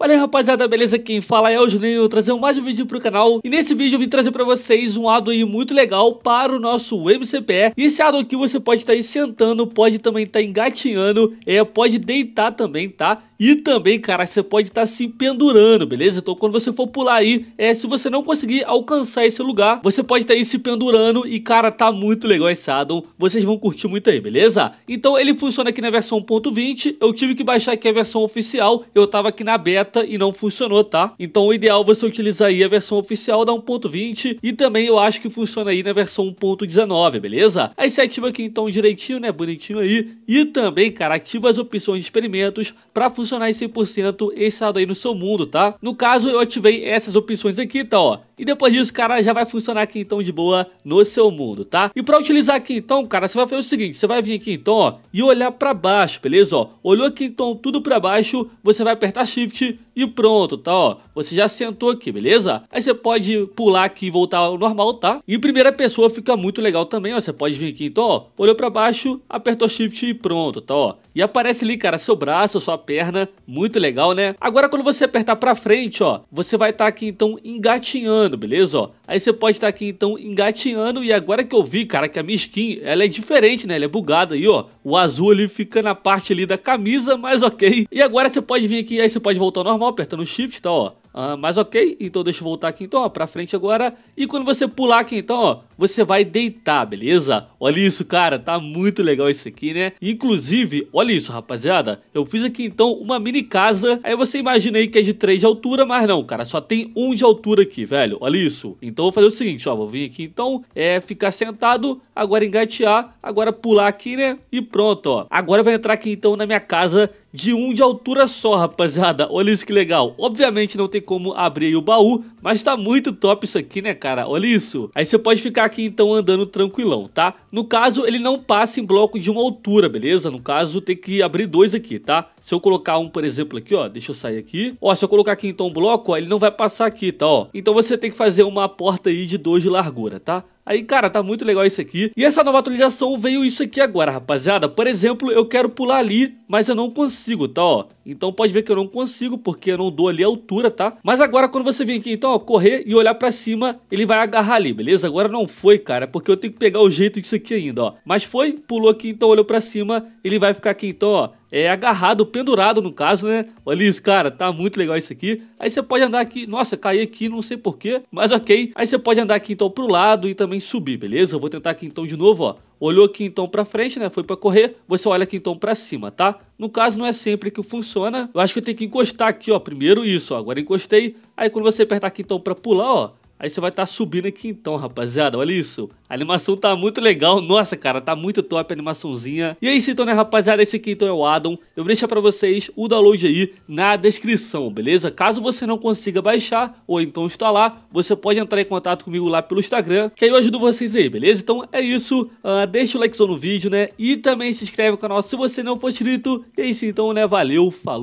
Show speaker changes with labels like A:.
A: Fala aí rapaziada, beleza? Quem fala é o Juninho, trazendo mais um vídeo pro canal E nesse vídeo eu vim trazer pra vocês um addon aí muito legal para o nosso MCPE E esse addon aqui você pode estar tá aí sentando, pode também estar tá engatinhando, é, pode deitar também, tá? E também, cara, você pode estar tá se pendurando, beleza? Então quando você for pular aí, é, se você não conseguir alcançar esse lugar, você pode estar tá aí se pendurando e, cara, tá muito legal esse addon. Vocês vão curtir muito aí, beleza? Então ele funciona aqui na versão 1.20, eu tive que baixar aqui a versão oficial, eu tava aqui na beta e não funcionou, tá? Então o ideal é você utilizar aí a versão oficial da 1.20 e também eu acho que funciona aí na versão 1.19, beleza? Aí você ativa aqui então direitinho, né, bonitinho aí, e também, cara, ativa as opções de experimentos pra funcionar em 100% lado aí no seu mundo, tá? No caso, eu ativei essas opções aqui, tá, ó. E depois disso, cara, já vai funcionar aqui então de boa no seu mundo, tá? E pra utilizar aqui então, cara, você vai fazer o seguinte, você vai vir aqui então, ó, e olhar pra baixo, beleza, ó? Olhou aqui então tudo pra baixo, você vai apertar Shift, e pronto, tá? Ó, você já sentou aqui, beleza? Aí você pode pular aqui e voltar ao normal, tá? Em primeira pessoa fica muito legal também, ó. Você pode vir aqui, então, ó, olhou pra baixo, apertou shift e pronto, tá? Ó. E aparece ali, cara, seu braço, sua perna, muito legal, né? Agora, quando você apertar pra frente, ó, você vai estar tá aqui, então, engatinhando, beleza? Ó, aí você pode estar tá aqui, então, engatinhando. E agora que eu vi, cara, que a minha skin, ela é diferente, né? Ela é bugada aí, ó. O azul ali fica na parte ali da camisa, mas ok. E agora você pode vir aqui, aí você pode voltar ao normal apertando tá shift, tá, ó. Ah, mas ok, então deixa eu voltar aqui então, ó, pra frente agora. E quando você pular aqui então, ó, você vai deitar, beleza? Olha isso, cara, tá muito legal isso aqui, né? Inclusive, olha isso, rapaziada, eu fiz aqui então uma mini casa. Aí você imagina aí que é de 3 de altura, mas não, cara, só tem 1 um de altura aqui, velho. Olha isso. Então eu vou fazer o seguinte, ó, vou vir aqui então, é ficar sentado, agora engatear, agora pular aqui, né? E pronto, ó. Agora vai entrar aqui então na minha casa de 1 um de altura só, rapaziada. Olha isso que legal. Obviamente não tem tem como abrir o baú, mas tá muito top isso aqui, né, cara? Olha isso. Aí você pode ficar aqui, então, andando tranquilão, tá? No caso, ele não passa em bloco de uma altura, beleza? No caso, tem que abrir dois aqui, tá? Se eu colocar um, por exemplo, aqui, ó, deixa eu sair aqui. Ó, se eu colocar aqui, então, um bloco, ó, ele não vai passar aqui, tá, ó? Então você tem que fazer uma porta aí de dois de largura, tá? Aí, cara, tá muito legal isso aqui. E essa nova atualização veio isso aqui agora, rapaziada. Por exemplo, eu quero pular ali, mas eu não consigo, tá, ó. Então pode ver que eu não consigo, porque eu não dou ali a altura, tá? Mas agora, quando você vem aqui, então, ó, correr e olhar pra cima, ele vai agarrar ali, beleza? Agora não foi, cara, porque eu tenho que pegar o jeito disso aqui ainda, ó. Mas foi, pulou aqui, então olhou pra cima, ele vai ficar aqui, então, ó é, agarrado, pendurado no caso, né? Olha isso, cara, tá muito legal isso aqui. Aí você pode andar aqui, nossa, caí aqui, não sei porquê, mas ok. Aí você pode andar aqui então pro lado e também subir, beleza? Eu vou tentar aqui então de novo, ó. Olhou aqui então para frente, né? Foi para correr, você olha aqui então para cima, tá? No caso não é sempre que funciona. Eu acho que eu tenho que encostar aqui, ó, primeiro isso, ó. Agora encostei. Aí quando você apertar aqui então para pular, ó, Aí você vai estar tá subindo aqui então, rapaziada. Olha isso. A animação tá muito legal. Nossa, cara, tá muito top a animaçãozinha. E é isso então, né, rapaziada? Esse aqui então é o Adam. Eu vou deixar pra vocês o download aí na descrição, beleza? Caso você não consiga baixar ou então instalar, você pode entrar em contato comigo lá pelo Instagram, que aí eu ajudo vocês aí, beleza? Então é isso. Uh, deixa o likezão no vídeo, né? E também se inscreve no canal se você não for inscrito. E é isso então, né? Valeu, falou.